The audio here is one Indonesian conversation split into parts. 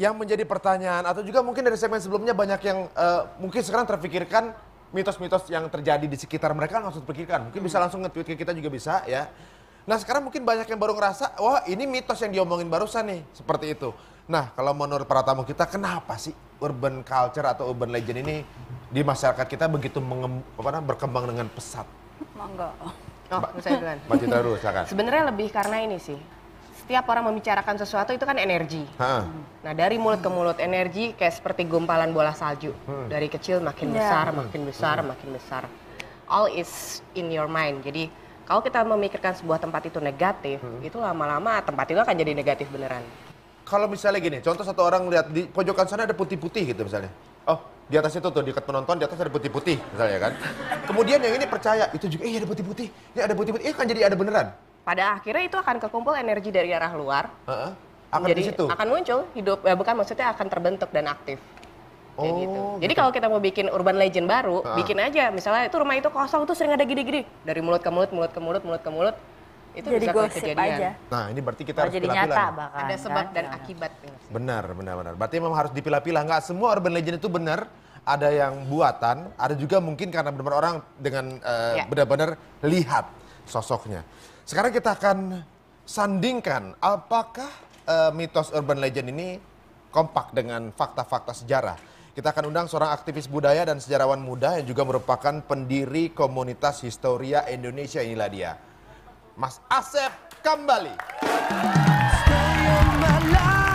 yang menjadi pertanyaan atau juga mungkin dari segmen sebelumnya banyak yang uh, mungkin sekarang terpikirkan mitos-mitos yang terjadi di sekitar mereka langsung terpikirkan. Mungkin bisa hmm. langsung nge-tweet ke kita juga bisa ya. Nah sekarang mungkin banyak yang baru ngerasa, wah ini mitos yang diomongin barusan nih, seperti itu. Nah kalau menurut para tamu kita, kenapa sih urban culture atau urban legend ini di masyarakat kita begitu apa, berkembang dengan pesat? Monggo. Oh, saya duluan. Mbak Citra dulu, silakan. Sebenarnya lebih karena ini sih, setiap orang membicarakan sesuatu itu kan energi. Nah dari mulut ke mulut energi kayak seperti gumpalan bola salju. Hmm. Dari kecil makin yeah. besar, makin besar, hmm. makin besar. All is in your mind. Jadi kalau kita memikirkan sebuah tempat itu negatif, hmm. itu lama-lama tempat itu akan jadi negatif beneran. Kalau misalnya gini, contoh satu orang lihat di pojokan sana ada putih-putih gitu misalnya. Oh, di atas itu tuh dekat penonton di atas ada putih-putih misalnya kan. Kemudian yang ini percaya itu juga eh ada putih-putih, ini iya, ada putih-putih, eh kan jadi ada beneran pada akhirnya itu akan kekumpul energi dari arah luar. Uh-huh. Akan jadi, di Akan muncul hidup ya bukan maksudnya akan terbentuk dan aktif. oh, gitu. Jadi gitu. kalau kita mau bikin urban legend baru, uh. bikin aja. Misalnya itu rumah itu kosong tuh sering ada gini-gini dari mulut ke mulut, mulut ke mulut, mulut ke mulut. Itu jadi bisa kejadian. aja. Nah, ini berarti kita oh, harus pilah-pilah. Ada sebab kan? dan akibat. Benar, benar, benar. Berarti memang harus dipilah-pilah. Enggak semua urban legend itu benar. Ada yang buatan, ada juga mungkin karena benar-benar orang dengan uh, ya. benar-benar lihat sosoknya. Sekarang kita akan sandingkan apakah uh, mitos urban legend ini kompak dengan fakta-fakta sejarah. Kita akan undang seorang aktivis budaya dan sejarawan muda yang juga merupakan pendiri komunitas Historia Indonesia inilah dia. Mas Asep Kembali. Stay in my life.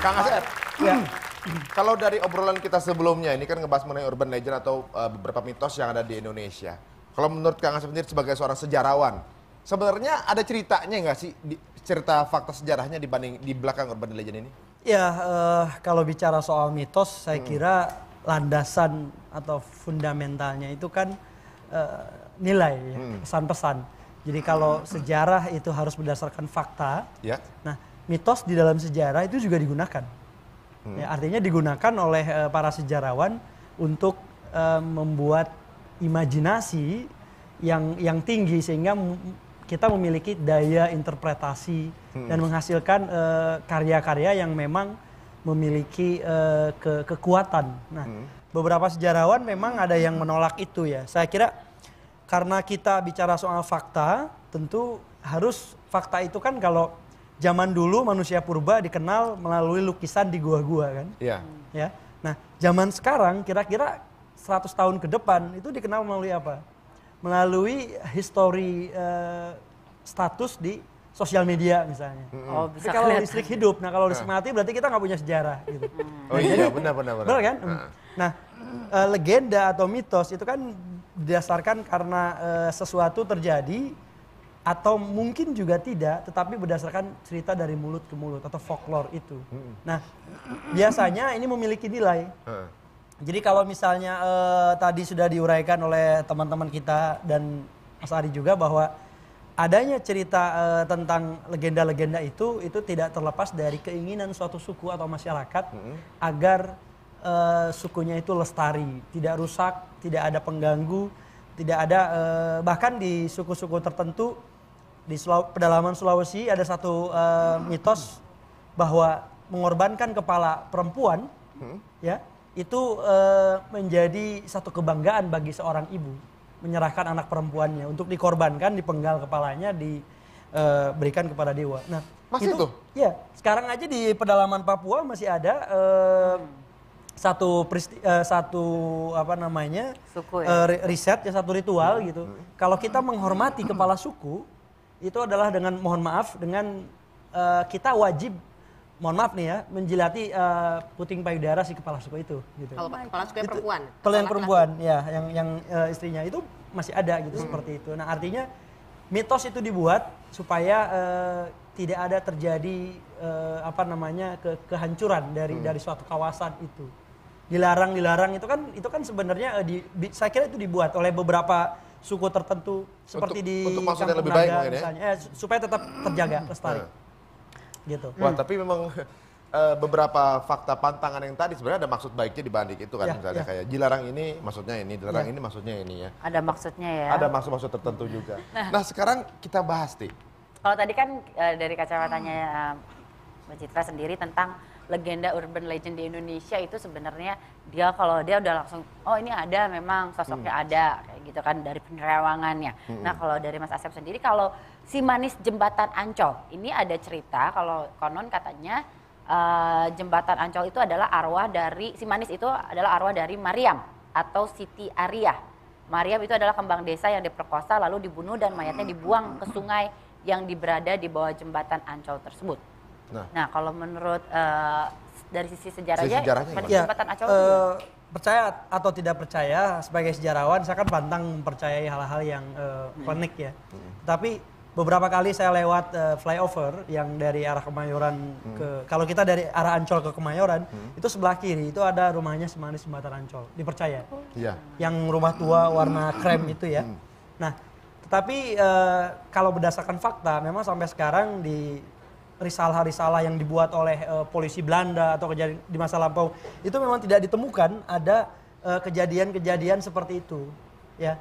Kang Asep. Ya. Kalau dari obrolan kita sebelumnya ini kan ngebahas mengenai urban legend atau uh, beberapa mitos yang ada di Indonesia. Kalau menurut Kang Asep sendiri sebagai seorang sejarawan, sebenarnya ada ceritanya nggak sih di, cerita fakta sejarahnya dibanding di belakang urban legend ini? Ya, uh, kalau bicara soal mitos, saya hmm. kira landasan atau fundamentalnya itu kan uh, nilai, pesan-pesan. Ya, hmm. Jadi kalau sejarah itu harus berdasarkan fakta. Ya. Nah, mitos di dalam sejarah itu juga digunakan. Hmm. Ya, artinya digunakan oleh uh, para sejarawan untuk uh, membuat imajinasi yang yang tinggi sehingga kita memiliki daya interpretasi hmm. dan menghasilkan eh, karya-karya uh, yang memang memiliki uh, ke kekuatan. Nah, hmm. beberapa sejarawan memang ada yang menolak itu ya. Saya kira karena kita bicara soal fakta, tentu harus fakta itu kan kalau zaman dulu manusia purba dikenal melalui lukisan di gua-gua kan. Iya. Ya. Nah, zaman sekarang kira-kira 100 tahun ke depan itu dikenal melalui apa? Melalui history uh, eh, status di sosial media misalnya. Oh, bisa kalau kelihatan. listrik hidup, nah kalau listrik mati berarti kita nggak punya sejarah gitu. Mm. Oh iya, benar benar benar. Benar kan? Nah, uh, legenda atau mitos itu kan didasarkan karena uh, sesuatu terjadi atau mungkin juga tidak, tetapi berdasarkan cerita dari mulut ke mulut atau folklore itu. Hmm. Nah, biasanya ini memiliki nilai. Hmm. Jadi kalau misalnya eh, tadi sudah diuraikan oleh teman-teman kita dan Mas Ari juga bahwa adanya cerita eh, tentang legenda-legenda itu itu tidak terlepas dari keinginan suatu suku atau masyarakat hmm. agar eh, sukunya itu lestari, tidak rusak, tidak ada pengganggu, tidak ada eh, bahkan di suku-suku tertentu di Sulaw pedalaman Sulawesi ada satu uh, mitos bahwa mengorbankan kepala perempuan hmm? ya itu uh, menjadi satu kebanggaan bagi seorang ibu menyerahkan anak perempuannya untuk dikorbankan dipenggal kepalanya diberikan eh, uh, kepada dewa. Nah, masih itu, itu? Ya, sekarang aja di pedalaman Papua masih ada uh, hmm satu pristi, uh, satu apa namanya suku ya? uh, riset ya satu ritual hmm. gitu. Kalau kita menghormati kepala suku, itu adalah dengan mohon maaf dengan uh, kita wajib mohon maaf nih ya menjilati uh, puting payudara si kepala suku itu gitu. Kalau oh kepala suku yang perempuan. Kalau yang perempuan ya yang yang uh, istrinya itu masih ada gitu hmm. seperti itu. Nah, artinya mitos itu dibuat supaya uh, tidak ada terjadi uh, apa namanya ke kehancuran dari hmm. dari suatu kawasan itu. Dilarang-dilarang itu kan itu kan sebenarnya uh, di, saya kira itu dibuat oleh beberapa suku tertentu seperti untuk, di untuk maksud yang lebih baik mungkin ya. Eh, supaya tetap terjaga hmm. lestari. gitu. Wah, hmm. tapi memang eh, beberapa fakta pantangan yang tadi sebenarnya ada maksud baiknya dibalik itu kan ya, misalnya ya. kayak dilarang ini maksudnya ini, dilarang ya. ini maksudnya ini ya. Ada maksudnya ya. Ada maksud-maksud tertentu juga. nah, nah, sekarang kita bahas nih. Kalau tadi kan eh, dari kacamatanya hmm. Mbak Citra sendiri tentang legenda urban legend di Indonesia itu sebenarnya dia kalau dia udah langsung oh ini ada memang sosoknya hmm. ada kayak gitu kan dari penerawangannya. Hmm. Nah kalau dari Mas Asep sendiri kalau si manis jembatan Ancol ini ada cerita kalau konon katanya uh, jembatan Ancol itu adalah arwah dari si manis itu adalah arwah dari Mariam atau Siti Arya. Mariam itu adalah kembang desa yang diperkosa lalu dibunuh dan mayatnya dibuang ke sungai yang diberada di bawah jembatan Ancol tersebut. Nah, nah kalau menurut uh, dari sisi sejarahnya, sisi sejarahnya ya, uh, percaya atau tidak percaya sebagai sejarawan saya kan pantang mempercayai hal-hal yang uh, hmm. ya. Hmm. Tapi beberapa kali saya lewat uh, flyover yang dari arah Kemayoran hmm. ke kalau kita dari arah Ancol ke Kemayoran hmm. itu sebelah kiri itu ada rumahnya Semanis Jembatan Ancol dipercaya. Iya. Oh. Yang rumah tua warna hmm. krem itu ya. Hmm. Nah, tetapi uh, kalau berdasarkan fakta memang sampai sekarang di risalah-risalah yang dibuat oleh uh, polisi Belanda atau kejadian di masa lampau itu memang tidak ditemukan ada kejadian eh, kejadian-kejadian seperti itu ya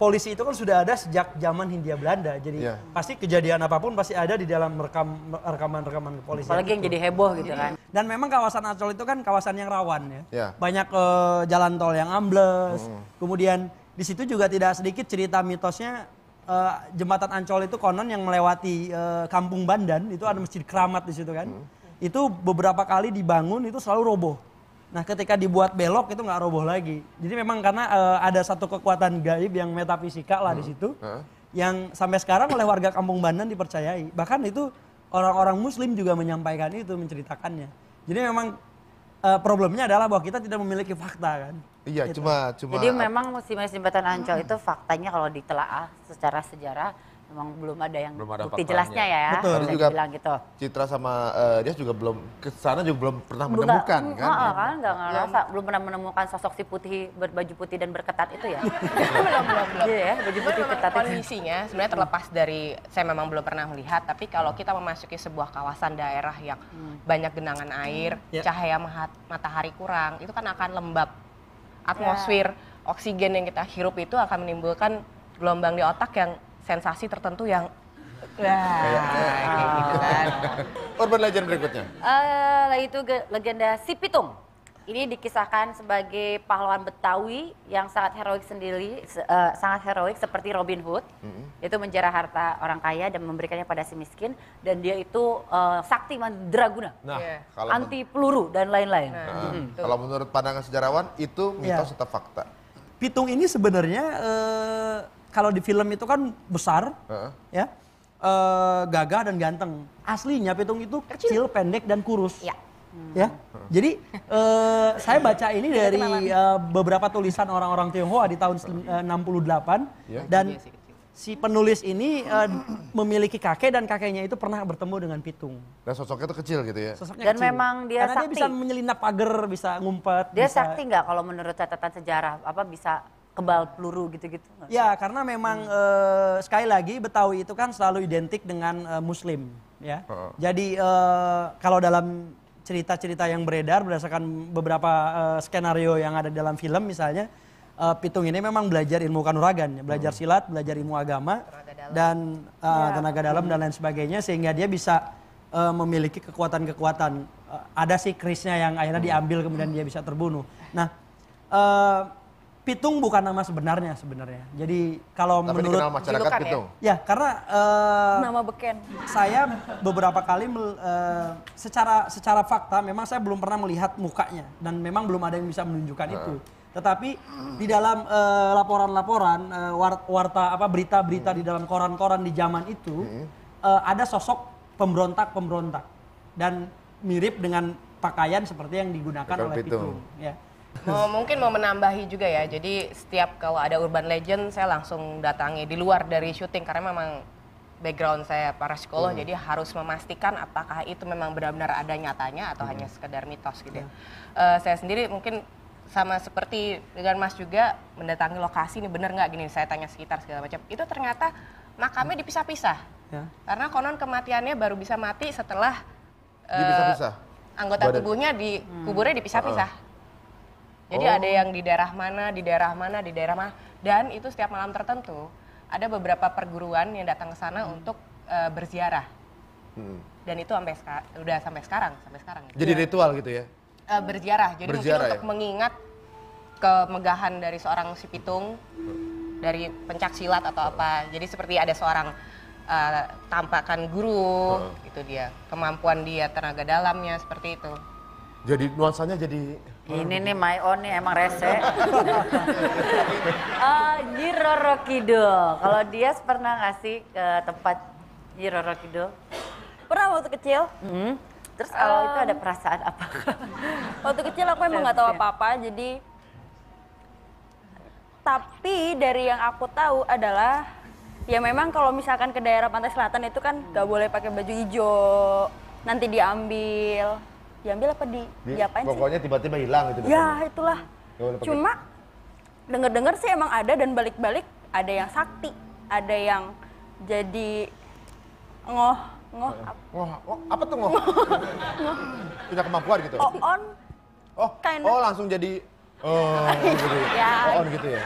polisi itu kan sudah ada sejak zaman Hindia Belanda jadi yeah. pasti kejadian apapun pasti ada di dalam rekam rekaman-rekaman polisi apalagi yang jadi heboh gitu kan iya. dan memang kawasan Ancol itu kan kawasan yang rawan ya yeah. banyak uh, jalan tol yang ambles mm. kemudian di situ juga tidak sedikit cerita mitosnya uh, jembatan Ancol itu konon yang melewati uh, Kampung Bandan itu ada masjid keramat di situ kan. Hmm. Itu beberapa kali dibangun itu selalu roboh. Nah ketika dibuat belok itu nggak roboh lagi. Jadi memang karena uh, ada satu kekuatan gaib yang metafisika lah hmm. di situ. Hmm. Yang sampai sekarang oleh warga Kampung Bandan dipercayai. Bahkan itu orang-orang muslim juga menyampaikan itu, menceritakannya. Jadi memang uh, problemnya adalah bahwa kita tidak memiliki fakta kan. Iya, gitu. cuma cuma Jadi memang musim jembatan Ancol hmm. itu faktanya kalau ditelaah secara sejarah Emang belum ada yang belum ada bukti jelasnya ya. Betul. juga bilang gitu. Citra sama uh, eh, dia juga belum ke sana juga belum pernah Buka, menemukan enggak, mm, kan. Enggak, kan enggak iya. ngerasa belum pernah menemukan sosok si putih berbaju putih dan berketat itu ya. belum belum belum. Iya ya, baju putih Cuma ketat kondisinya sebenarnya terlepas dari saya memang belum pernah melihat tapi kalau kita memasuki sebuah kawasan daerah yang hmm. banyak genangan air, hmm. yeah. cahaya matahari kurang, itu kan akan lembab. Atmosfer yeah. oksigen yang kita hirup itu akan menimbulkan gelombang di otak yang sensasi tertentu yang Nah, ah, gitu kan. Gitu kan. Urban legend berikutnya. Uh, itu legenda si Pitung. Ini dikisahkan sebagai pahlawan Betawi yang sangat heroik sendiri, uh, sangat heroik seperti Robin Hood. Mm-hmm. Itu menjarah harta orang kaya dan memberikannya pada si miskin. Dan dia itu uh, sakti mandraguna, nah, yeah. Iya. anti peluru dan lain-lain. nah, mm-hmm. Kalau menurut pandangan sejarawan itu mitos yeah. atau fakta? Pitung ini sebenarnya uh, kalau di film itu kan besar, uh -huh. ya, uh, gagah dan ganteng. Aslinya Pitung itu kecil, kecil pendek dan kurus. Ya. Hmm. ya? Jadi uh, saya baca ini dari uh, beberapa tulisan orang-orang Tionghoa di tahun uh, 68 ya. dan iya si penulis ini uh, memiliki kakek dan kakeknya itu pernah bertemu dengan pitung. Dan sosoknya itu kecil gitu ya. Sosoknya dan kecil. memang dia Karena sakti. dia bisa menyelinap pagar, bisa ngumpet. Dia bisa... sakti nggak kalau menurut catatan sejarah apa bisa kebal peluru gitu-gitu? Ya karena memang hmm. uh, sekali lagi Betawi itu kan selalu identik dengan uh, Muslim ya. Uh. Jadi uh, kalau dalam cerita-cerita yang beredar berdasarkan beberapa uh, skenario yang ada dalam film misalnya uh, Pitung ini memang belajar ilmu kanuragan, belajar hmm. silat, belajar ilmu agama dan uh, ya. tenaga dalam hmm. dan lain sebagainya sehingga dia bisa uh, memiliki kekuatan-kekuatan. Uh, ada sih Krisnya yang akhirnya hmm. diambil kemudian dia bisa terbunuh. Nah, uh, Pitung bukan nama sebenarnya sebenarnya. Jadi kalau Tapi menurut dikenal masyarakat ya? Pitung. Ya, karena uh, nama beken. Saya beberapa kali uh, secara secara fakta memang saya belum pernah melihat mukanya dan memang belum ada yang bisa menunjukkan nah. itu. Tetapi di dalam eh, laporan-laporan uh, warta apa berita-berita hmm. di dalam koran-koran di zaman itu hmm. uh, ada sosok pemberontak-pemberontak dan mirip dengan pakaian seperti yang digunakan oleh Pitung. Pitung. Ya mau mungkin mau menambahi juga ya. Jadi setiap kalau ada urban legend saya langsung datangi di luar dari syuting karena memang background saya para psikolog hmm. jadi harus memastikan apakah itu memang benar-benar ada nyatanya atau hmm. hanya sekedar mitos gitu. ya Uh, saya sendiri mungkin sama seperti dengan Mas juga mendatangi lokasi ini benar nggak gini saya tanya sekitar segala macam itu ternyata makamnya hmm. dipisah-pisah ya. karena konon kematiannya baru bisa mati setelah uh, anggota Badan. tubuhnya di hmm. kuburnya dipisah-pisah. hmm. Jadi oh. ada yang di daerah mana, di daerah mana, di daerah mana dan itu setiap malam tertentu ada beberapa perguruan yang datang ke sana hmm. untuk uh, berziarah. Hmm. Dan itu sampai udah sampai sekarang, sampai sekarang. Gitu. Jadi iya. ritual gitu ya. Uh, berziarah. Jadi berziarah, mungkin ya? untuk mengingat kemegahan dari seorang si pitung dari pencak silat atau apa. Jadi seperti ada seorang uh, tampakan guru uh. itu dia, kemampuan dia, tenaga dalamnya seperti itu. Jadi nuansanya jadi ini nih my own nih emang rese. uh, Kalau dia pernah ngasih ke tempat Jiroro Pernah waktu kecil. -hmm. Terus kalau uh, itu ada perasaan apa? waktu kecil aku emang nggak tahu apa-apa, jadi tapi dari yang aku tahu adalah ya memang kalau misalkan ke daerah pantai selatan itu kan nggak boleh pakai baju hijau, nanti diambil diambil apa di, di diapain pokoknya tiba-tiba hilang gitu ya itulah ya cuma denger-dengar sih emang ada dan balik-balik ada yang sakti ada yang jadi ngoh ngoh ngoh, oh, apa tuh ngoh, punya kemampuan gitu oh on oh oh langsung jadi oh gitu ya. ya. oh on gitu ya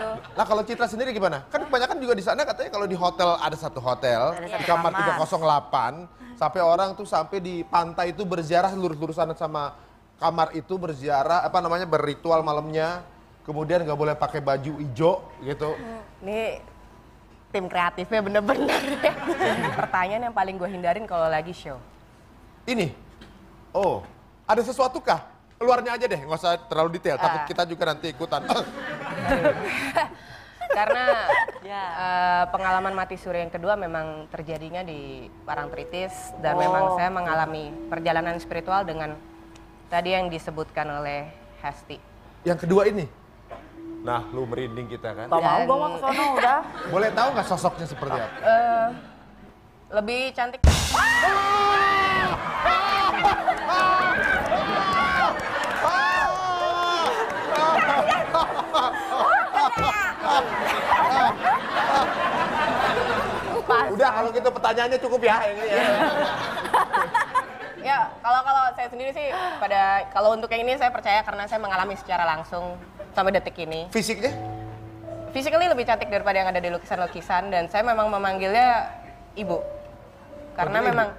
gitu. Nah kalau Citra sendiri gimana? Kan kebanyakan juga di sana katanya kalau di hotel ada satu hotel ada di kamar 308 sampai orang tuh sampai di pantai itu berziarah lurus-lurusan sama kamar itu berziarah apa namanya berritual malamnya. Kemudian nggak boleh pakai baju hijau gitu. ini tim kreatifnya bener-bener. Pertanyaan yang paling gue hindarin kalau lagi show. Ini? Oh, ada sesuatu kah? Luarnya aja deh, nggak usah terlalu detail. Takut ah. kita juga nanti ikutan. Karena yeah. Ya. uh, pengalaman mati suri yang kedua memang terjadinya di Parangtritis dan oh. memang saya mengalami perjalanan spiritual dengan tadi yang disebutkan oleh Hesti. Yang kedua ini? Nah, lu merinding kita kan? Tahu mau, gue mau Sono udah. Boleh tahu nggak sosoknya seperti apa? Uh, lebih cantik. Ah! pertanyaannya cukup ya ini ya. ya kalau kalau saya sendiri sih pada kalau untuk yang ini saya percaya karena saya mengalami secara langsung sampai detik ini. Fisiknya? Fisiknya lebih cantik daripada yang ada di lukisan-lukisan dan saya memang memanggilnya ibu. Karena memang ibu?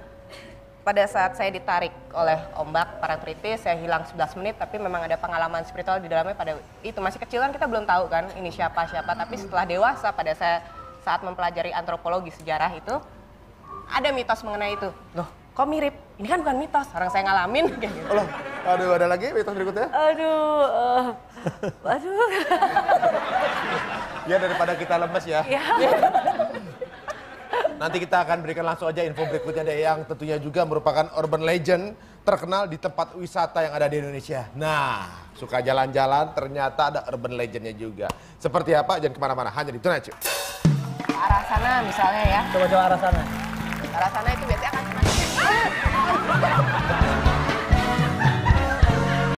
pada saat saya ditarik oleh ombak para parangtritis saya hilang 11 menit tapi memang ada pengalaman spiritual di dalamnya pada itu masih kecil kan kita belum tahu kan ini siapa siapa tapi setelah dewasa pada saya saat mempelajari antropologi sejarah itu ada mitos mengenai itu. Loh, kok mirip? Ini kan bukan mitos, orang saya ngalamin. gitu. Loh, aduh ada lagi mitos berikutnya? Aduh, uh, eh, aduh. ya daripada kita lemes ya. ya. Nanti kita akan berikan langsung aja info berikutnya deh yang tentunya juga merupakan urban legend terkenal di tempat wisata yang ada di Indonesia. Nah, suka jalan-jalan ternyata ada urban legendnya juga. Seperti apa? Jangan kemana-mana, hanya di Tonight Arah sana misalnya ya. Coba-coba arah sana arah sana itu biasanya akan semakin